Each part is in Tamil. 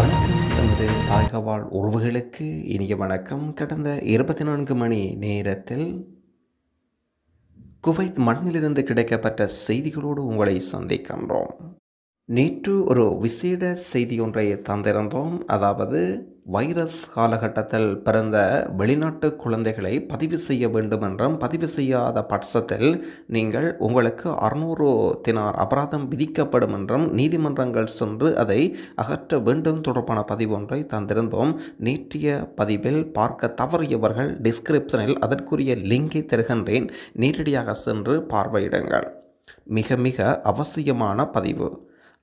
வணக்கம் நமது தாய்கவாழ் உறவுகளுக்கு இனிய வணக்கம் கடந்த இருபத்தி நான்கு மணி நேரத்தில் குவைத் மண்ணிலிருந்து கிடைக்கப்பட்ட செய்திகளோடு உங்களை சந்திக்கின்றோம் நேற்று ஒரு விசேட செய்தி ஒன்றை தந்திருந்தோம் அதாவது வைரஸ் காலகட்டத்தில் பிறந்த வெளிநாட்டு குழந்தைகளை பதிவு செய்ய வேண்டும் என்றும் பதிவு செய்யாத பட்சத்தில் நீங்கள் உங்களுக்கு அறுநூறு தினார் அபராதம் விதிக்கப்படும் என்றும் நீதிமன்றங்கள் சென்று அதை அகற்ற வேண்டும் தொடர்பான பதிவு ஒன்றை தந்திருந்தோம் நேற்றைய பதிவில் பார்க்க தவறியவர்கள் டிஸ்கிரிப்ஷனில் அதற்குரிய லிங்கை தருகின்றேன் நேரடியாக சென்று பார்வையிடுங்கள் மிக மிக அவசியமான பதிவு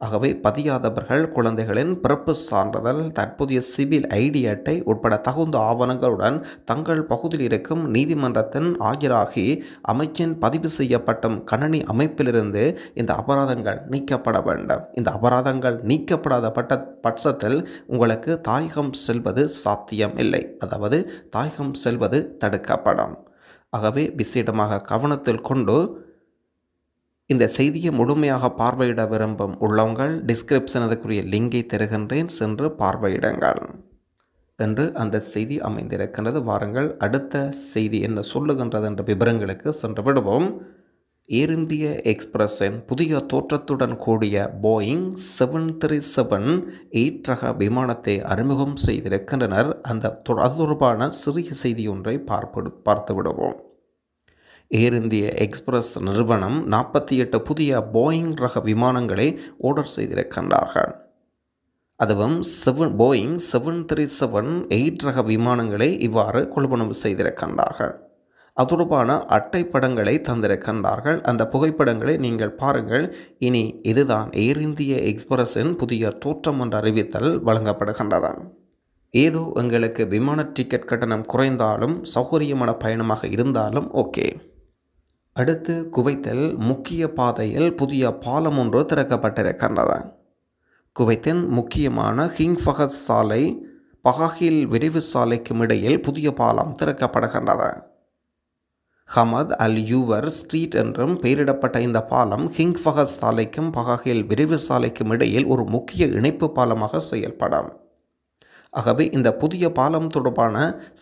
ஆகவே பதியாதவர்கள் குழந்தைகளின் பிறப்பு சான்றிதழ் தற்போதைய சிவில் ஐடி அட்டை உட்பட தகுந்த ஆவணங்களுடன் தங்கள் பகுதியில் இருக்கும் நீதிமன்றத்தின் ஆஜராகி அமைச்சின் பதிவு செய்யப்பட்ட கணனி அமைப்பிலிருந்து இந்த அபராதங்கள் நீக்கப்பட வேண்டும் இந்த அபராதங்கள் நீக்கப்படாத பட்ட பட்சத்தில் உங்களுக்கு தாயகம் செல்வது சாத்தியம் இல்லை அதாவது தாயகம் செல்வது தடுக்கப்படும் ஆகவே விசேடமாக கவனத்தில் கொண்டு இந்த செய்தியை முழுமையாக பார்வையிட விரும்பும் உள்ளவங்கள் டிஸ்கிரிப்ஷன் அதுக்குரிய லிங்கை தருகின்றேன் சென்று பார்வையிடுங்கள் என்று அந்த செய்தி அமைந்திருக்கின்றது வாருங்கள் அடுத்த செய்தி என்ன சொல்லுகின்றது என்ற விவரங்களுக்கு சென்று விடுவோம் ஏர் இந்திய எக்ஸ்பிரஸின் புதிய தோற்றத்துடன் கூடிய Boeing seven three seven eight ரக விமானத்தை அறிமுகம் செய்திருக்கின்றனர் அந்த அது தொடர்பான சிறிய செய்தி ஒன்றை பார்ப்பு பார்த்து விடுவோம் ஏர் இந்திய எக்ஸ்பிரஸ் நிறுவனம் நாற்பத்தி எட்டு புதிய போயிங் ரக விமானங்களை ஆர்டர் செய்திருக்கின்றார்கள் அதுவும் seven Boeing seven three seven eight ரக விமானங்களை இவ்வாறு கொள்வனவு செய்திருக்கின்றார்கள் அது தொடர்பான அட்டை படங்களை தந்திருக்கின்றார்கள் அந்த புகைப்படங்களை நீங்கள் பாருங்கள் இனி இதுதான் ஏர் இந்திய எக்ஸ்பிரஸின் புதிய தோற்றம் என்ற அறிவித்தல் வழங்கப்படுகின்றது ஏதோ எங்களுக்கு விமான டிக்கெட் கட்டணம் குறைந்தாலும் சௌகரியமான பயணமாக இருந்தாலும் ஓகே அடுத்து குவைத்தில் முக்கிய பாதையில் புதிய பாலம் ஒன்று திறக்கப்பட்டிருக்கின்றது குவைத்தின் முக்கியமான ஹிங் ஃபஹத் சாலை பகாகில் விரைவு சாலைக்கும் இடையில் புதிய பாலம் திறக்கப்படுகின்றது ஹமத் அல் யூவர் ஸ்ட்ரீட் என்றும் பெயரிடப்பட்ட இந்த பாலம் ஹிங் ஃபஹத் சாலைக்கும் பகாகில் விரைவு சாலைக்கும் இடையில் ஒரு முக்கிய இணைப்பு பாலமாக செயல்படும் ஆகவே இந்த புதிய பாலம் தொடர்பான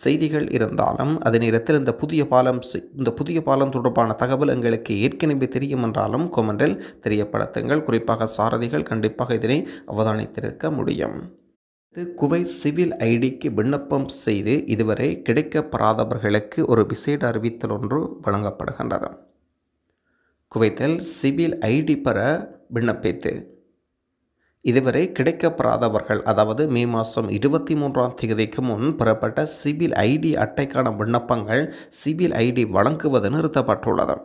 செய்திகள் இருந்தாலும் அதே நேரத்தில் இந்த புதிய பாலம் இந்த புதிய பாலம் தொடர்பான தகவல் எங்களுக்கு ஏற்கனவே தெரியும் என்றாலும் கொமெண்டில் தெரியப்படுத்துங்கள் குறிப்பாக சாரதிகள் கண்டிப்பாக இதனை அவதானித்திருக்க முடியும் இது குவை சிவில் ஐடிக்கு விண்ணப்பம் செய்து இதுவரை கிடைக்கப்படாதவர்களுக்கு ஒரு விசேட அறிவித்தல் ஒன்று வழங்கப்படுகின்றது குவைத்தில் சிவில் ஐடி பெற விண்ணப்பித்து இதுவரை கிடைக்கப்பெறாதவர்கள் அதாவது மே மாதம் இருபத்தி மூன்றாம் தேதிக்கு முன் பெறப்பட்ட சிவில் ஐடி அட்டைக்கான விண்ணப்பங்கள் சிவில் ஐடி வழங்குவது நிறுத்தப்பட்டுள்ளது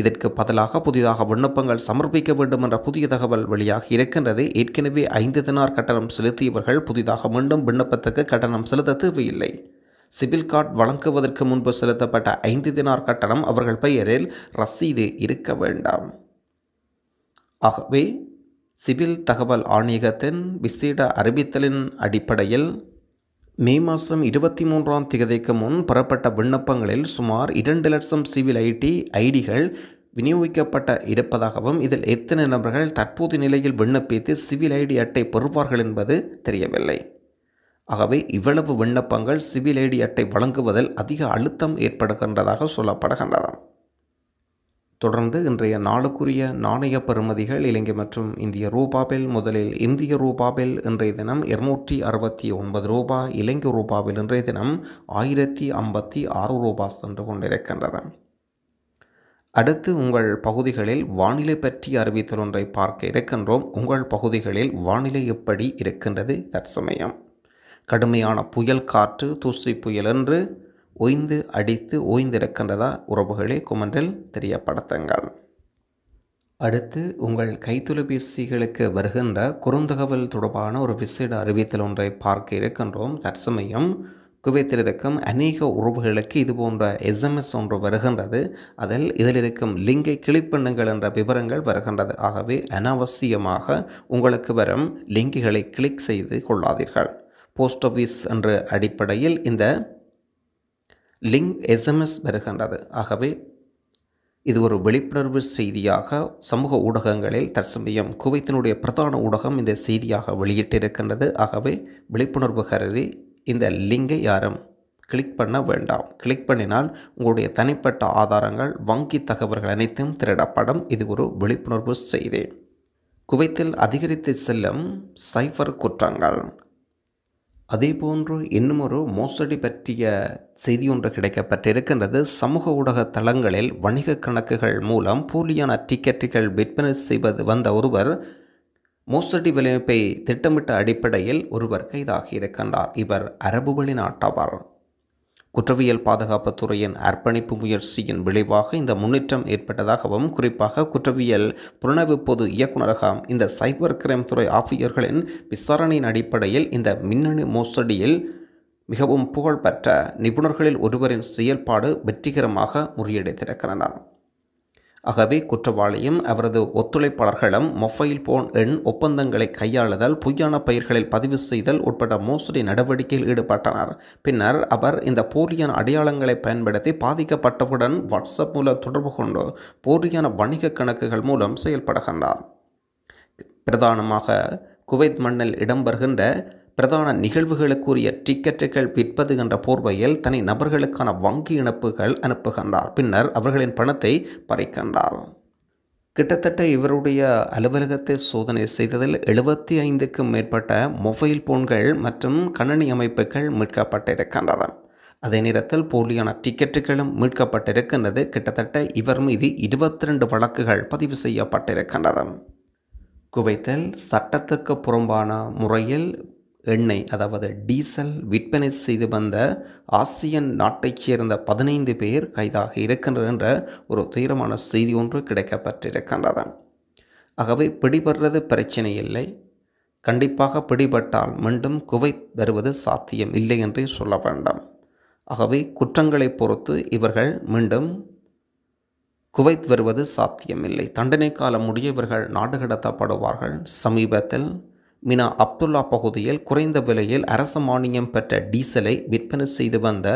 இதற்கு பதிலாக புதிதாக விண்ணப்பங்கள் சமர்ப்பிக்க வேண்டும் என்ற புதிய தகவல் வெளியாகி இருக்கின்றது ஏற்கனவே ஐந்து தினார் கட்டணம் செலுத்தியவர்கள் புதிதாக மீண்டும் விண்ணப்பத்துக்கு கட்டணம் செலுத்த தேவையில்லை சிபில் கார்டு வழங்குவதற்கு முன்பு செலுத்தப்பட்ட ஐந்து தினார் கட்டணம் அவர்கள் பெயரில் ரசீது இருக்க வேண்டாம் ஆகவே சிவில் தகவல் ஆணையகத்தின் விசேட அறிவித்தலின் அடிப்படையில் மே மாதம் இருபத்தி மூன்றாம் திகதிக்கு முன் பெறப்பட்ட விண்ணப்பங்களில் சுமார் இரண்டு லட்சம் சிவில் ஐடி ஐடிகள் விநியோகிக்கப்பட்ட இருப்பதாகவும் இதில் எத்தனை நபர்கள் தற்போது நிலையில் விண்ணப்பித்து சிவில் ஐடி அட்டை பெறுவார்கள் என்பது தெரியவில்லை ஆகவே இவ்வளவு விண்ணப்பங்கள் சிவில் ஐடி அட்டை வழங்குவதில் அதிக அழுத்தம் ஏற்படுகின்றதாக சொல்லப்படுகின்றன தொடர்ந்து இன்றைய நாளுக்குரிய நாணய பெறுமதிகள் இலங்கை மற்றும் இந்திய ரூபாவில் முதலில் இந்திய ரூபாவில் இன்றைய தினம் இருநூற்றி அறுபத்தி ஒன்பது ரூபா இலங்கை ரூபாவில் இன்றைய தினம் ஆயிரத்தி ஐம்பத்தி ஆறு ரூபா சென்று கொண்டிருக்கின்றது அடுத்து உங்கள் பகுதிகளில் வானிலை பற்றி அறிவித்தல் ஒன்றை பார்க்க இருக்கின்றோம் உங்கள் பகுதிகளில் வானிலை எப்படி இருக்கின்றது தற்சமயம் கடுமையான புயல் காற்று தூசி புயல் என்று ஒய்ந்து அடித்து ஓய்ந்திருக்கின்றதா உறவுகளே குமன்றில் தெரியப்படுத்துங்கள் அடுத்து உங்கள் கைத்தொலைபேசிகளுக்கு வருகின்ற குறுந்தகவல் தொடர்பான ஒரு விசேட அறிவித்தல் ஒன்றை பார்க்க இருக்கின்றோம் தற்சமயம் குவைத்தில் இருக்கும் அநேக உறவுகளுக்கு இது போன்ற எஸ்எம்எஸ் ஒன்று வருகின்றது அதில் இதில் இருக்கும் லிங்கை கிளிக் பண்ணுங்கள் என்ற விவரங்கள் வருகின்றது ஆகவே அனாவசியமாக உங்களுக்கு வரும் லிங்குகளை கிளிக் செய்து கொள்ளாதீர்கள் போஸ்ட் ஆஃபீஸ் என்ற அடிப்படையில் இந்த லிங்க் எஸ்எம்எஸ் வருகின்றது ஆகவே இது ஒரு விழிப்புணர்வு செய்தியாக சமூக ஊடகங்களில் தற்சமயம் குவைத்தினுடைய பிரதான ஊடகம் இந்த செய்தியாக வெளியிட்டிருக்கின்றது ஆகவே விழிப்புணர்வு கருதி இந்த லிங்கை யாரும் கிளிக் பண்ண வேண்டாம் கிளிக் பண்ணினால் உங்களுடைய தனிப்பட்ட ஆதாரங்கள் வங்கி தகவல்கள் அனைத்தும் திரடப்படும் இது ஒரு விழிப்புணர்வு செய்தி குவைத்தில் அதிகரித்து செல்லும் சைபர் குற்றங்கள் அதே போன்று இன்னும் ஒரு மோசடி பற்றிய செய்தி ஒன்று கிடைக்கப்பட்டிருக்கின்றது சமூக ஊடக தளங்களில் வணிக கணக்குகள் மூலம் போலியான டிக்கெட்டுகள் விற்பனை செய்வது வந்த ஒருவர் மோசடி விளைவிப்பை திட்டமிட்ட அடிப்படையில் ஒருவர் கைதாகி இருக்கின்றார் இவர் அரபு வழி நாட்டவர் குற்றவியல் பாதுகாப்புத்துறையின் துறையின் அர்ப்பணிப்பு முயற்சியின் விளைவாக இந்த முன்னேற்றம் ஏற்பட்டதாகவும் குறிப்பாக குற்றவியல் புலனாய்வு பொது இயக்குநரகம் இந்த சைபர் கிரைம் துறை ஆஃபியர்களின் விசாரணையின் அடிப்படையில் இந்த மின்னணு மோசடியில் மிகவும் புகழ்பெற்ற நிபுணர்களில் ஒருவரின் செயல்பாடு வெற்றிகரமாக முறியடித்திருக்கிறார் ஆகவே குற்றவாளியும் அவரது ஒத்துழைப்பாளர்களும் மொபைல் போன் எண் ஒப்பந்தங்களை கையாளுதல் பொய்யான பயிர்களில் பதிவு செய்தல் உட்பட மோசடி நடவடிக்கையில் ஈடுபட்டனர் பின்னர் அவர் இந்த போலியான அடையாளங்களை பயன்படுத்தி பாதிக்கப்பட்டவுடன் வாட்ஸ்அப் மூலம் தொடர்பு கொண்டு போலியான வணிக கணக்குகள் மூலம் செயல்படுகின்றார் பிரதானமாக குவைத் மண்ணில் இடம்பெறுகின்ற பிரதான நிகழ்வுகளுக்குரிய டிக்கெட்டுகள் விற்பது என்ற போர்வையில் தனி நபர்களுக்கான வங்கி இணைப்புகள் அனுப்புகின்றார் பின்னர் அவர்களின் பணத்தை பறிக்கின்றார் கிட்டத்தட்ட இவருடைய அலுவலகத்தை சோதனை செய்ததில் எழுபத்தி ஐந்துக்கும் மேற்பட்ட மொபைல் போன்கள் மற்றும் கணனி அமைப்புகள் மீட்கப்பட்டிருக்கின்றன அதே நேரத்தில் போலியான டிக்கெட்டுகளும் மீட்கப்பட்டிருக்கின்றது கிட்டத்தட்ட இவர் மீது இருபத்தி ரெண்டு வழக்குகள் பதிவு செய்யப்பட்டிருக்கின்றன குவைத்தில் சட்டத்துக்கு புறம்பான முறையில் எண்ணெய் அதாவது டீசல் விற்பனை செய்து வந்த ஆசியன் நாட்டைச் சேர்ந்த பதினைந்து பேர் கைதாக இருக்கின்றனர் என்ற ஒரு துயரமான செய்தி ஒன்று கிடைக்கப்பட்டிருக்கின்றது ஆகவே பிடிபடுறது பிரச்சனை இல்லை கண்டிப்பாக பிடிபட்டால் மீண்டும் குவை வருவது சாத்தியம் இல்லை என்றே சொல்ல வேண்டாம் ஆகவே குற்றங்களை பொறுத்து இவர்கள் மீண்டும் குவைத் வருவது சாத்தியமில்லை தண்டனை காலம் முடிய இவர்கள் நாடு கடத்தப்படுவார்கள் சமீபத்தில் மினா அப்துல்லா பகுதியில் குறைந்த விலையில் அரச மானியம் பெற்ற டீசலை விற்பனை செய்து வந்த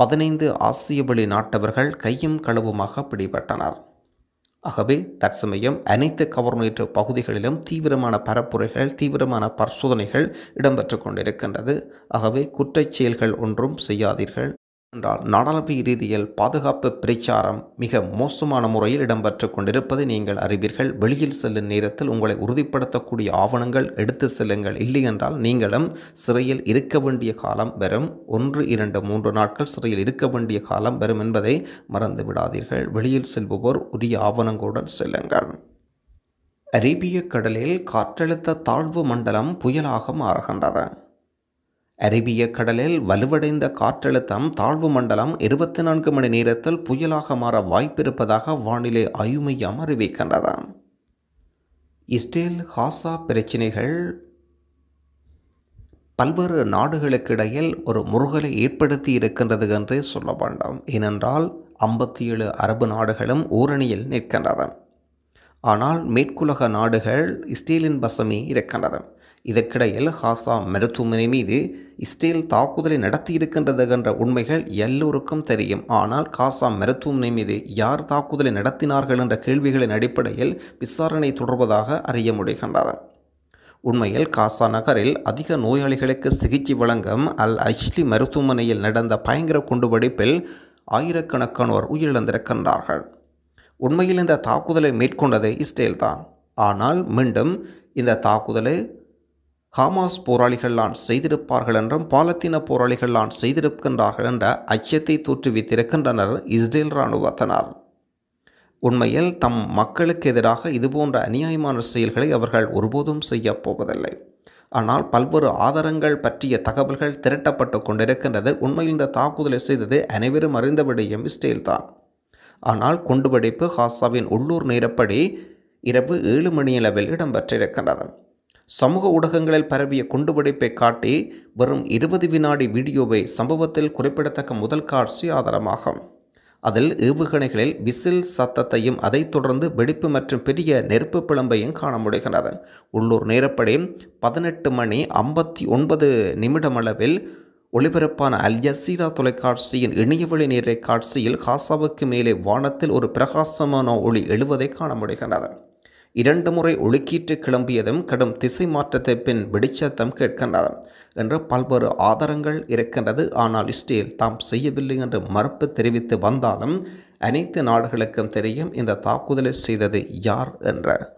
பதினைந்து ஆசிய வழி நாட்டவர்கள் கையும் களவுமாக பிடிபட்டனர் ஆகவே தற்சமயம் அனைத்து கவர்னேற்று பகுதிகளிலும் தீவிரமான பரப்புரைகள் தீவிரமான பரிசோதனைகள் இடம்பெற்று கொண்டிருக்கின்றது ஆகவே குற்றச்செயல்கள் ஒன்றும் செய்யாதீர்கள் என்றால் நாடாளுமன்ற ரீதியில் பாதுகாப்பு பிரச்சாரம் மிக மோசமான முறையில் இடம்பெற்று கொண்டிருப்பதை நீங்கள் அறிவீர்கள் வெளியில் செல்லும் நேரத்தில் உங்களை உறுதிப்படுத்தக்கூடிய ஆவணங்கள் எடுத்து செல்லுங்கள் இல்லை என்றால் நீங்களும் சிறையில் இருக்க வேண்டிய காலம் வரும் ஒன்று இரண்டு மூன்று நாட்கள் சிறையில் இருக்க வேண்டிய காலம் வரும் என்பதை மறந்து விடாதீர்கள் வெளியில் செல்பவர் உரிய ஆவணங்களுடன் செல்லுங்கள் அரேபிய கடலில் காற்றழுத்த தாழ்வு மண்டலம் புயலாக மாறுகின்றது அரேபிய கடலில் வலுவடைந்த காற்றழுத்தம் தாழ்வு மண்டலம் இருபத்தி நான்கு மணி நேரத்தில் புயலாக மாற வாய்ப்பிருப்பதாக வானிலை ஆய்வு மையம் அறிவிக்கின்றது இஸ்ரேல் ஹாசா பிரச்சினைகள் பல்வேறு நாடுகளுக்கு இடையில் ஒரு முருகலை ஏற்படுத்தி இருக்கின்றது என்றே சொல்ல வேண்டாம் ஏனென்றால் ஐம்பத்தி ஏழு அரபு நாடுகளும் ஊரணியில் நிற்கின்றது ஆனால் மேற்குலக நாடுகள் இஸ்ரேலின் பசமே இருக்கின்றன இதற்கிடையில் ஹாசா மருத்துவமனை மீது இஸ்ரேல் தாக்குதலை நடத்தியிருக்கின்றது என்ற உண்மைகள் எல்லோருக்கும் தெரியும் ஆனால் காசா மருத்துவமனை மீது யார் தாக்குதலை நடத்தினார்கள் என்ற கேள்விகளின் அடிப்படையில் விசாரணை தொடர்வதாக அறிய முடிகின்றது உண்மையில் காசா நகரில் அதிக நோயாளிகளுக்கு சிகிச்சை வழங்கும் அல் ஐஸ்லி மருத்துவமனையில் நடந்த பயங்கர குண்டுபிடிப்பில் ஆயிரக்கணக்கானோர் உயிரிழந்திருக்கின்றார்கள் உண்மையில் இந்த தாக்குதலை மேற்கொண்டது இஸ்ரேல் தான் ஆனால் மீண்டும் இந்த தாக்குதலை ஹமாஸ் போராளிகள்லான் செய்திருப்பார்கள் என்றும் பாலத்தீன போராளிகள்லான் செய்திருக்கின்றார்கள் என்ற அச்சத்தை தோற்றுவித்திருக்கின்றனர் இஸ்ரேல் இராணுவத்தினர் உண்மையில் தம் மக்களுக்கு எதிராக இதுபோன்ற அநியாயமான செயல்களை அவர்கள் ஒருபோதும் செய்யப்போவதில்லை ஆனால் பல்வேறு ஆதாரங்கள் பற்றிய தகவல்கள் திரட்டப்பட்டு கொண்டிருக்கின்றது உண்மையில் இந்த தாக்குதலை செய்தது அனைவரும் அறிந்த இஸ்ரேல் தான் ஆனால் குண்டுவெடிப்பு ஹாசாவின் உள்ளூர் நேரப்படி இரவு ஏழு மணியளவில் இடம்பெற்றிருக்கின்றது சமூக ஊடகங்களில் பரவிய குண்டுவெடிப்பை காட்டி வெறும் இருபது வினாடி வீடியோவை சம்பவத்தில் குறிப்பிடத்தக்க முதல் காட்சி ஆதாரமாகும் அதில் ஏவுகணைகளில் விசில் சத்தத்தையும் அதைத் தொடர்ந்து வெடிப்பு மற்றும் பெரிய நெருப்பு பிளம்பையும் காண முடிகிறது உள்ளூர் நேரப்படி பதினெட்டு மணி ஐம்பத்தி ஒன்பது நிமிடமளவில் ஒளிபரப்பான அல் யசீரா தொலைக்காட்சியின் இணையவழி நேரை காட்சியில் காசாவுக்கு மேலே வானத்தில் ஒரு பிரகாசமான ஒளி எழுவதை காண முடிகிறது இரண்டு முறை ஒழுக்கீட்டு கிளம்பியதும் கடும் திசை மாற்றத்தை பின் வெடிச்சத்தம் கேட்கின்றது என்று பல்வேறு ஆதாரங்கள் இருக்கின்றது ஆனால் இஸ்ரேல் தாம் செய்யவில்லை என்று மறுப்பு தெரிவித்து வந்தாலும் அனைத்து நாடுகளுக்கும் தெரியும் இந்த தாக்குதலை செய்தது யார் என்ற